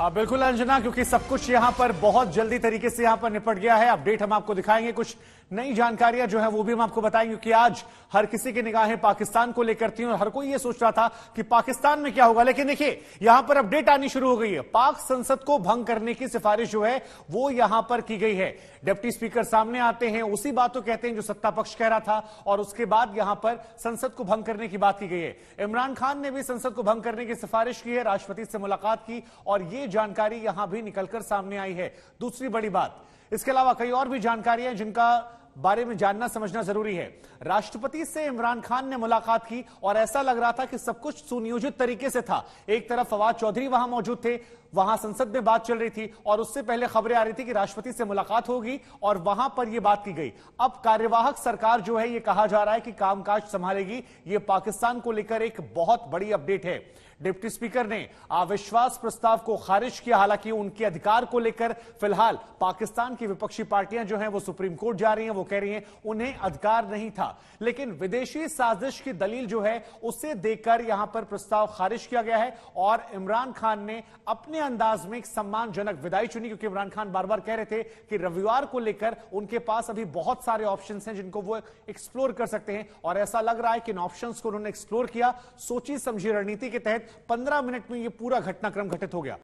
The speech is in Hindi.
आ, बिल्कुल अंजना क्योंकि सब कुछ यहां पर बहुत जल्दी तरीके से यहां पर निपट गया है अपडेट हम आपको दिखाएंगे कुछ नई जानकारियां जो है वो भी हम आपको बताएंगे क्योंकि आज हर किसी की निगाहें पाकिस्तान को लेकर थी और हर कोई ये सोच रहा था कि पाकिस्तान में क्या होगा लेकिन देखिए यहां पर अपडेट आनी शुरू हो गई है पाक संसद को भंग करने की सिफारिश जो है वो यहां पर की गई है डिप्टी स्पीकर सामने आते हैं उसी बात को कहते हैं जो सत्ता पक्ष कह रहा था और उसके बाद यहां पर संसद को भंग करने की बात की गई है इमरान खान ने भी संसद को भंग करने की सिफारिश की है राष्ट्रपति से मुलाकात की और ये जानकारी यहां भी निकलकर सामने आई है दूसरी बड़ी बात इसके अलावा कई और भी जानकारी है जिनका बारे में जानना समझना जरूरी है राष्ट्रपति से इमरान खान ने मुलाकात की और ऐसा लग रहा था कि सब कुछ सुनियोजित तरीके से था एक तरफ फवाद चौधरी वहां मौजूद थे वहां संसद में बात चल रही थी और उससे पहले खबरें आ रही थी कि राष्ट्रपति से मुलाकात होगी और वहां पर यह बात की गई अब कार्यवाहक सरकार जो है यह कहा जा रहा है कि कामकाज संभालेगी यह पाकिस्तान को लेकर एक बहुत बड़ी अपडेट है डिप्टी स्पीकर ने अविश्वास प्रस्ताव को खारिज किया हालांकि उनके अधिकार को लेकर फिलहाल पाकिस्तान की विपक्षी पार्टियां जो हैं वो सुप्रीम कोर्ट जा रही हैं वो कह रही हैं उन्हें अधिकार नहीं था लेकिन विदेशी साजिश की दलील जो है उसे देखकर यहां पर प्रस्ताव खारिज किया गया है और इमरान खान ने अपने अंदाज में एक सम्मानजनक विदाई चुनी क्योंकि इमरान खान बार बार कह रहे थे कि रविवार को लेकर उनके पास अभी बहुत सारे ऑप्शन हैं जिनको वो एक्सप्लोर कर सकते हैं और ऐसा लग रहा है कि इन ऑप्शन को उन्होंने एक्सप्लोर किया सोची समझी रणनीति के तहत पंद्रह मिनट में यह पूरा घटनाक्रम घटित हो गया